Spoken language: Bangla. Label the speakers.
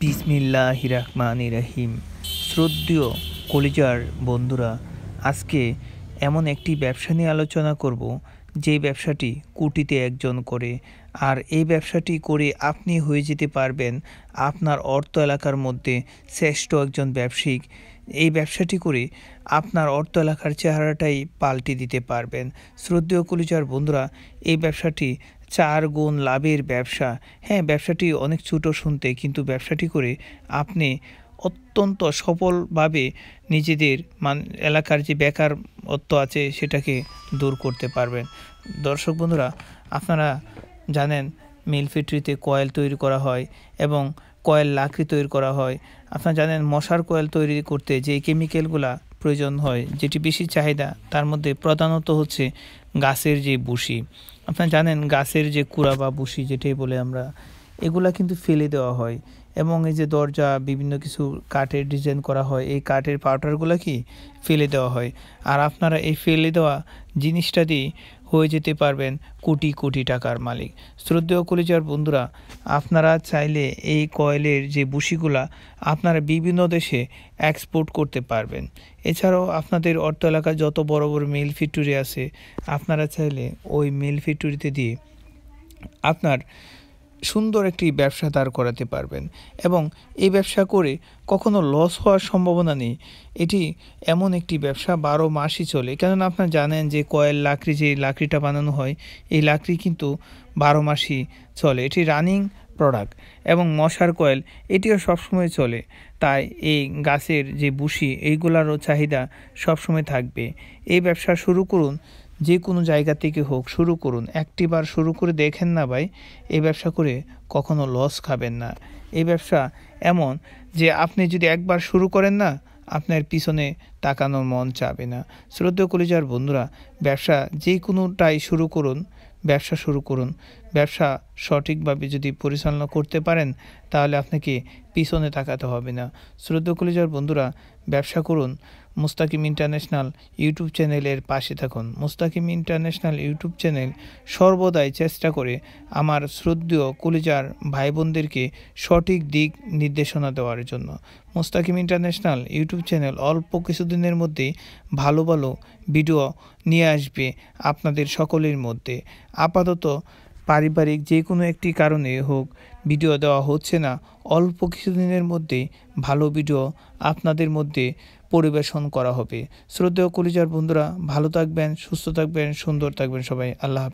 Speaker 1: বিসমিল্লাহি হিরাহমান ইরাহিম শ্রদ্ধীয় কলিজার বন্ধুরা আজকে এমন একটি ব্যবসা নিয়ে আলোচনা করব যে ব্যবসাটি কোটিতে একজন করে আর এই ব্যবসাটি করে আপনি হয়ে যেতে পারবেন আপনার অর্থ এলাকার মধ্যে শ্রেষ্ঠ একজন ব্যবসায়িক এই ব্যবসাটি করে আপনার অর্থ এলাকার চেহারাটাই পাল্টে দিতে পারবেন শ্রদ্ধেয় কলিজার বন্ধুরা এই ব্যবসাটি চার গুণ লাভের ব্যবসা হ্যাঁ ব্যবসাটি অনেক ছোট শুনতে কিন্তু ব্যবসাটি করে আপনি অত্যন্ত সফলভাবে নিজেদের মান এলাকার যে বেকারত্ব আছে সেটাকে দূর করতে পারবেন দর্শক বন্ধুরা আপনারা জানেন মিল ফ্যাক্টরিতে কয়েল তৈরি করা হয় এবং কয়েল লাকড়ি তৈরি করা হয় আপনারা জানেন মশার কয়েল তৈরি করতে যে কেমিক্যালগুলা প্রয়োজন হয় যেটি বেশি চাহিদা তার মধ্যে প্রধানত হচ্ছে গাছের যে বুসি আপনারা জানেন গাছের যে কুড়া বা বুসি যেটাই বলে আমরা এগুলা কিন্তু ফেলে দেওয়া হয় এবং এই যে দরজা বিভিন্ন কিছু কাঠের ডিজাইন করা হয় এই কাঠের পাউডারগুলো কি ফেলে দেওয়া হয় আর আপনারা এই ফেলে দেওয়া জিনিসটা দিয়ে হয়ে যেতে পারবেন কোটি কোটি টাকার মালিক শ্রদ্ধেয় যাওয়ার বন্ধুরা আপনারা চাইলে এই কয়েলের যে বুশিগুলা আপনারা বিভিন্ন দেশে এক্সপোর্ট করতে পারবেন এছাড়াও আপনাদের অর্থ এলাকায় যত বড় বড় মিল ফ্যাক্টরি আছে আপনারা চাইলে ওই মিল ফ্যাক্টরিতে দিয়ে আপনার সুন্দর একটি ব্যবসা দাঁড় করাতে পারবেন এবং এই ব্যবসা করে কখনো লস হওয়ার সম্ভাবনা নেই এটি এমন একটি ব্যবসা বারো মাসই চলে কেননা আপনারা জানেন যে কয়েল লাকড়ি যে লাকড়িটা বানানো হয় এই লাকড়ি কিন্তু বারো মাসই চলে এটি রানিং প্রোডাক্ট এবং মশার কয়েল এটিও সবসময় চলে তাই এই গাছের যে বুশি এইগুলারও চাহিদা সবসময় থাকবে এই ব্যবসা শুরু করুন যে কোনো জায়গা থেকে হোক শুরু করুন একটি বার শুরু করে দেখেন না ভাই এই ব্যবসা করে কখনো লস খাবেন না এই ব্যবসা এমন যে আপনি যদি একবার শুরু করেন না আপনার পিছনে তাকানোর মন চাবে না শ্রদ্ধা কলিজার বন্ধুরা ব্যবসা যে কোনোটাই শুরু করুন ব্যবসা শুরু করুন ব্যবসা সঠিকভাবে যদি পরিচালনা করতে পারেন তাহলে আপনাকে পিছনে তাকাতে হবে না শ্রদ্ধ যাওয়ার বন্ধুরা ব্যবসা করুন মুস্তাকিম ইন্টারন্যাশনাল ইউটিউব চ্যানেলের পাশে থাকুন মুস্তাকিম ইন্টারন্যাশনাল ইউটিউব চ্যানেল সর্বদাই চেষ্টা করে আমার শ্রদ্ধীয় কলিজার ভাই বোনদেরকে সঠিক দিক নির্দেশনা দেওয়ার জন্য মুস্তাকিম ইন্টারন্যাশনাল ইউটিউব চ্যানেল অল্প কিছুদিনের মধ্যে ভালো ভালো ভিডিও নিয়ে আসবে আপনাদের সকলের মধ্যে আপাতত পারিবারিক যে কোনো একটি কারণে হোক ভিডিও দেওয়া হচ্ছে না অল্প কিছুদিনের মধ্যে ভালো ভিডিও আপনাদের মধ্যে পরিবেশন করা হবে শ্রদ্ধেয় কলিজার বন্ধুরা ভালো থাকবেন সুস্থ থাকবেন সুন্দর থাকবেন সবাই আল্লাহ